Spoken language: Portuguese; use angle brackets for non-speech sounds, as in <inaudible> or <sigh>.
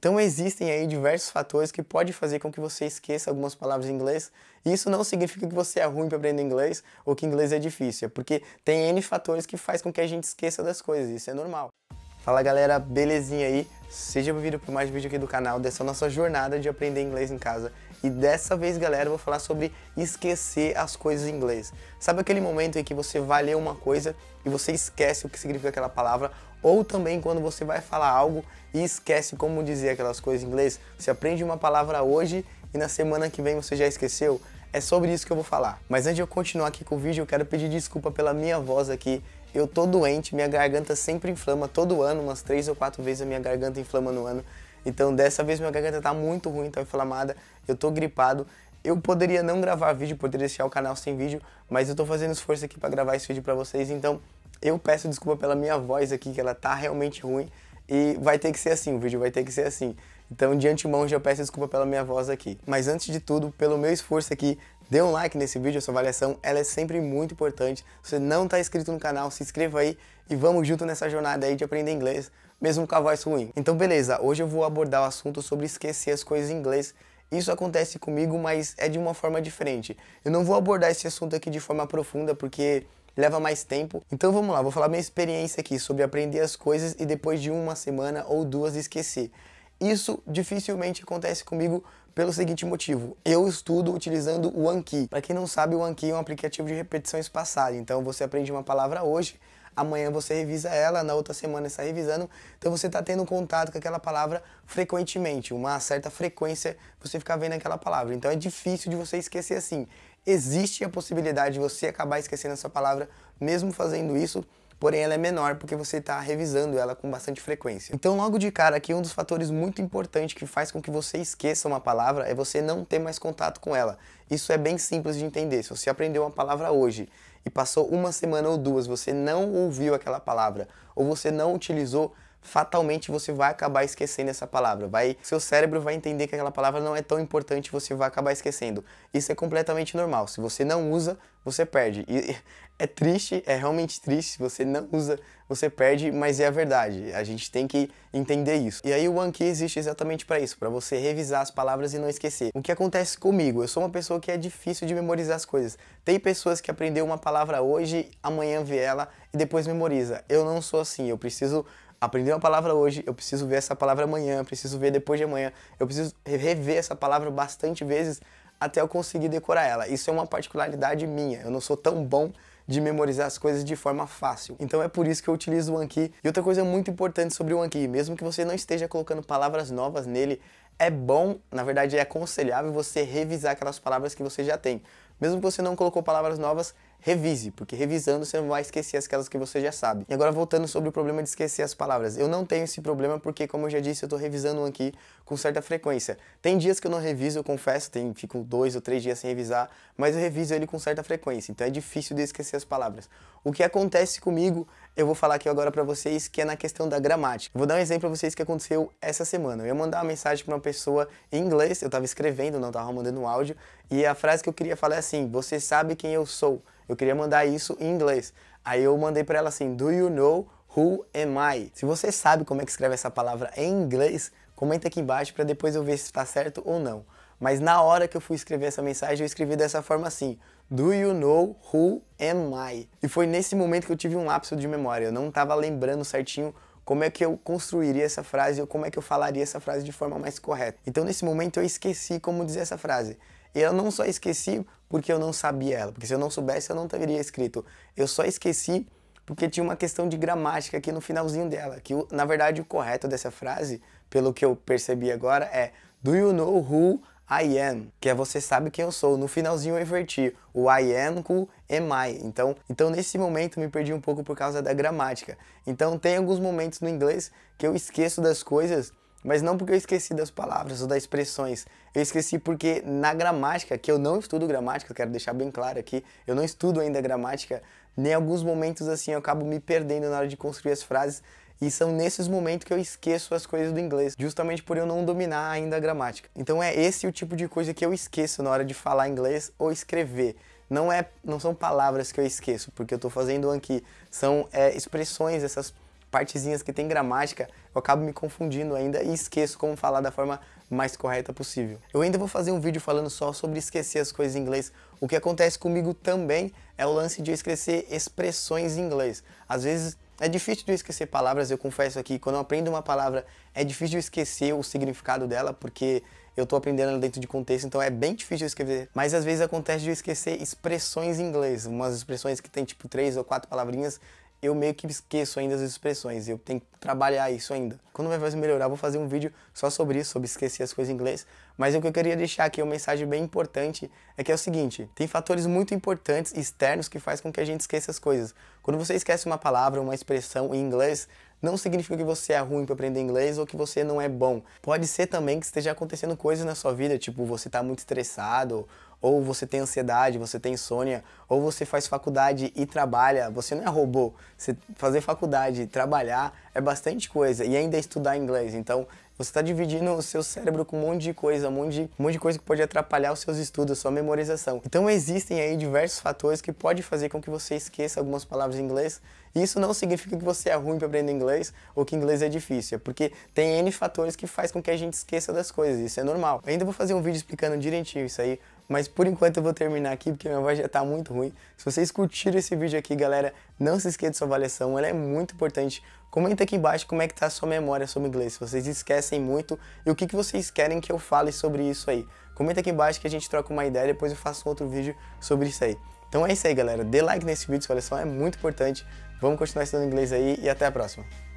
Então existem aí diversos fatores que podem fazer com que você esqueça algumas palavras em inglês. E isso não significa que você é ruim para aprender inglês ou que inglês é difícil, é porque tem N fatores que faz com que a gente esqueça das coisas, isso é normal. Fala galera, belezinha aí? Seja bem-vindo para mais vídeo aqui do canal dessa nossa jornada de aprender inglês em casa. E dessa vez, galera, eu vou falar sobre esquecer as coisas em inglês. Sabe aquele momento em que você vai ler uma coisa e você esquece o que significa aquela palavra? Ou também quando você vai falar algo e esquece como dizer aquelas coisas em inglês? Você aprende uma palavra hoje e na semana que vem você já esqueceu? É sobre isso que eu vou falar. Mas antes de eu continuar aqui com o vídeo, eu quero pedir desculpa pela minha voz aqui. Eu tô doente, minha garganta sempre inflama todo ano, umas três ou quatro vezes a minha garganta inflama no ano. Então dessa vez minha garganta tá muito ruim, tá inflamada, eu tô gripado. Eu poderia não gravar vídeo, poderia deixar o canal sem vídeo, mas eu tô fazendo esforço aqui para gravar esse vídeo para vocês, então eu peço desculpa pela minha voz aqui, que ela tá realmente ruim e vai ter que ser assim, o vídeo vai ter que ser assim. Então, de antemão, já peço desculpa pela minha voz aqui. Mas antes de tudo, pelo meu esforço aqui, dê um like nesse vídeo, a sua avaliação, ela é sempre muito importante. Se você não está inscrito no canal, se inscreva aí e vamos junto nessa jornada aí de aprender inglês, mesmo com a voz ruim. Então, beleza, hoje eu vou abordar o assunto sobre esquecer as coisas em inglês. Isso acontece comigo, mas é de uma forma diferente. Eu não vou abordar esse assunto aqui de forma profunda, porque leva mais tempo. Então vamos lá, vou falar minha experiência aqui sobre aprender as coisas e depois de uma semana ou duas esquecer. Isso dificilmente acontece comigo pelo seguinte motivo: eu estudo utilizando o Anki. Para quem não sabe, o Anki é um aplicativo de repetição espaçada. Então você aprende uma palavra hoje, amanhã você revisa ela, na outra semana está revisando. Então você está tendo contato com aquela palavra frequentemente, uma certa frequência você fica vendo aquela palavra. Então é difícil de você esquecer assim. Existe a possibilidade de você acabar esquecendo essa palavra mesmo fazendo isso, porém ela é menor porque você está revisando ela com bastante frequência. Então, logo de cara, aqui um dos fatores muito importantes que faz com que você esqueça uma palavra é você não ter mais contato com ela. Isso é bem simples de entender. Se você aprendeu uma palavra hoje e passou uma semana ou duas, você não ouviu aquela palavra ou você não utilizou fatalmente você vai acabar esquecendo essa palavra. Vai, seu cérebro vai entender que aquela palavra não é tão importante, e você vai acabar esquecendo. Isso é completamente normal. Se você não usa, você perde. E <laughs> é triste, é realmente triste. Se você não usa, você perde, mas é a verdade. A gente tem que entender isso. E aí o One Key existe exatamente para isso, para você revisar as palavras e não esquecer. O que acontece comigo? Eu sou uma pessoa que é difícil de memorizar as coisas. Tem pessoas que aprendeu uma palavra hoje, amanhã vê ela e depois memoriza. Eu não sou assim. Eu preciso Aprendi uma palavra hoje, eu preciso ver essa palavra amanhã, preciso ver depois de amanhã, eu preciso rever essa palavra bastante vezes até eu conseguir decorar ela. Isso é uma particularidade minha. Eu não sou tão bom de memorizar as coisas de forma fácil. Então é por isso que eu utilizo o Anki. E outra coisa muito importante sobre o Anki, mesmo que você não esteja colocando palavras novas nele, é bom, na verdade é aconselhável você revisar aquelas palavras que você já tem. Mesmo que você não colocou palavras novas, revise, porque revisando você não vai esquecer aquelas que você já sabe. E agora voltando sobre o problema de esquecer as palavras. Eu não tenho esse problema porque, como eu já disse, eu estou revisando aqui com certa frequência. Tem dias que eu não reviso, eu confesso, tem, fico dois ou três dias sem revisar, mas eu reviso ele com certa frequência, então é difícil de esquecer as palavras. O que acontece comigo, eu vou falar aqui agora para vocês, que é na questão da gramática. Eu vou dar um exemplo para vocês que aconteceu essa semana. Eu ia mandar uma mensagem para uma pessoa em inglês, eu estava escrevendo, não estava mandando um áudio, e a frase que eu queria falar é assim, você sabe quem eu sou. Eu queria mandar isso em inglês. Aí eu mandei para ela assim: Do you know who am I? Se você sabe como é que escreve essa palavra em inglês, comenta aqui embaixo para depois eu ver se está certo ou não. Mas na hora que eu fui escrever essa mensagem, eu escrevi dessa forma assim: Do you know who am I? E foi nesse momento que eu tive um lapso de memória. Eu não estava lembrando certinho como é que eu construiria essa frase ou como é que eu falaria essa frase de forma mais correta. Então nesse momento eu esqueci como dizer essa frase. E eu não só esqueci porque eu não sabia ela, porque se eu não soubesse eu não teria escrito. Eu só esqueci porque tinha uma questão de gramática aqui no finalzinho dela, que na verdade o correto dessa frase, pelo que eu percebi agora, é Do you know who I am, que é você sabe quem eu sou. No finalzinho eu inverti o I am com am I. Então, então nesse momento me perdi um pouco por causa da gramática. Então tem alguns momentos no inglês que eu esqueço das coisas mas não porque eu esqueci das palavras ou das expressões. Eu esqueci porque na gramática, que eu não estudo gramática, quero deixar bem claro aqui, eu não estudo ainda gramática, nem alguns momentos assim eu acabo me perdendo na hora de construir as frases. E são nesses momentos que eu esqueço as coisas do inglês, justamente por eu não dominar ainda a gramática. Então é esse o tipo de coisa que eu esqueço na hora de falar inglês ou escrever. Não é, não são palavras que eu esqueço, porque eu estou fazendo aqui, são é, expressões essas partezinhas que tem gramática, eu acabo me confundindo ainda e esqueço como falar da forma mais correta possível. Eu ainda vou fazer um vídeo falando só sobre esquecer as coisas em inglês. O que acontece comigo também é o lance de eu esquecer expressões em inglês. Às vezes é difícil de eu esquecer palavras, eu confesso aqui, quando eu aprendo uma palavra, é difícil eu esquecer o significado dela, porque eu tô aprendendo ela dentro de contexto, então é bem difícil eu escrever. Mas às vezes acontece de eu esquecer expressões em inglês, umas expressões que tem tipo três ou quatro palavrinhas, eu meio que esqueço ainda as expressões. Eu tenho que trabalhar isso ainda. Quando minha voz melhorar, vou fazer um vídeo só sobre isso, sobre esquecer as coisas em inglês. Mas o que eu queria deixar aqui, uma mensagem bem importante, é que é o seguinte: tem fatores muito importantes externos que faz com que a gente esqueça as coisas. Quando você esquece uma palavra, uma expressão em inglês, não significa que você é ruim para aprender inglês ou que você não é bom. Pode ser também que esteja acontecendo coisas na sua vida, tipo você está muito estressado, ou você tem ansiedade, você tem insônia, ou você faz faculdade e trabalha, você não é robô. Você fazer faculdade e trabalhar é bastante coisa e ainda é estudar inglês. Então, você está dividindo o seu cérebro com um monte de coisa, um monte de, um monte de coisa que pode atrapalhar os seus estudos, sua memorização. Então, existem aí diversos fatores que podem fazer com que você esqueça algumas palavras em inglês isso não significa que você é ruim para aprender inglês ou que inglês é difícil, é porque tem N fatores que faz com que a gente esqueça das coisas, isso é normal. ainda vou fazer um vídeo explicando direitinho isso aí, mas por enquanto eu vou terminar aqui porque minha voz já tá muito ruim. Se vocês curtiram esse vídeo aqui, galera, não se esqueça da sua avaliação, ela é muito importante. Comenta aqui embaixo como é que tá a sua memória sobre inglês, se vocês esquecem muito e o que, que vocês querem que eu fale sobre isso aí. Comenta aqui embaixo que a gente troca uma ideia e depois eu faço um outro vídeo sobre isso aí. Então é isso aí, galera. Dê like nesse vídeo, sua lição é muito importante. Vamos continuar estudando inglês aí e até a próxima.